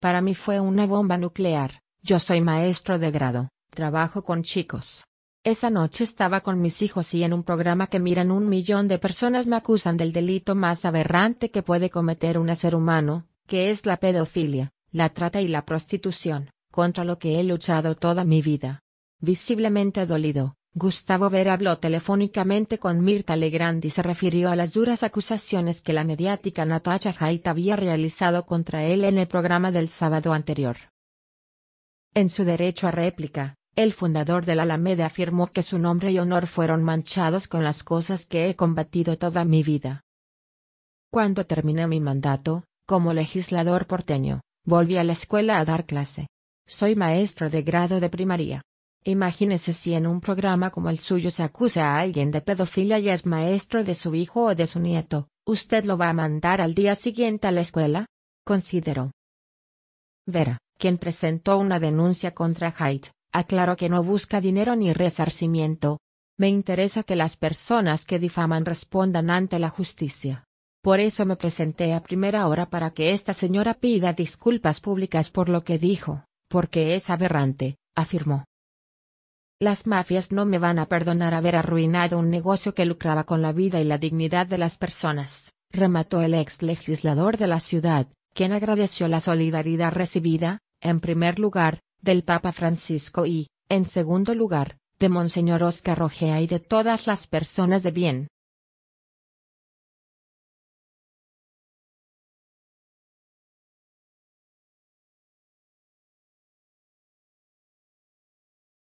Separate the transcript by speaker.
Speaker 1: Para mí fue una bomba nuclear, yo soy maestro de grado, trabajo con chicos. Esa noche estaba con mis hijos y en un programa que miran un millón de personas me acusan del delito más aberrante que puede cometer un ser humano, que es la pedofilia, la trata y la prostitución, contra lo que he luchado toda mi vida. Visiblemente dolido, Gustavo Vera habló telefónicamente con Mirta Legrand y se refirió a las duras acusaciones que la mediática Natasha Haidt había realizado contra él en el programa del sábado anterior. En su derecho a réplica, el fundador de la Alameda afirmó que su nombre y honor fueron manchados con las cosas que he combatido toda mi vida. Cuando terminé mi mandato, como legislador porteño, volví a la escuela a dar clase. Soy maestro de grado de primaria. Imagínese si en un programa como el suyo se acusa a alguien de pedofilia y es maestro de su hijo o de su nieto, ¿usted lo va a mandar al día siguiente a la escuela? Consideró. Vera, quien presentó una denuncia contra Hyde, aclaró que no busca dinero ni resarcimiento. Me interesa que las personas que difaman respondan ante la justicia. Por eso me presenté a primera hora para que esta señora pida disculpas públicas por lo que dijo, porque es aberrante, afirmó. Las mafias no me van a perdonar haber arruinado un negocio que lucraba con la vida y la dignidad de las personas, remató el ex legislador de la ciudad, quien agradeció la solidaridad recibida, en primer lugar, del Papa Francisco y, en segundo lugar, de Monseñor Oscar Rogea y de todas las personas de bien.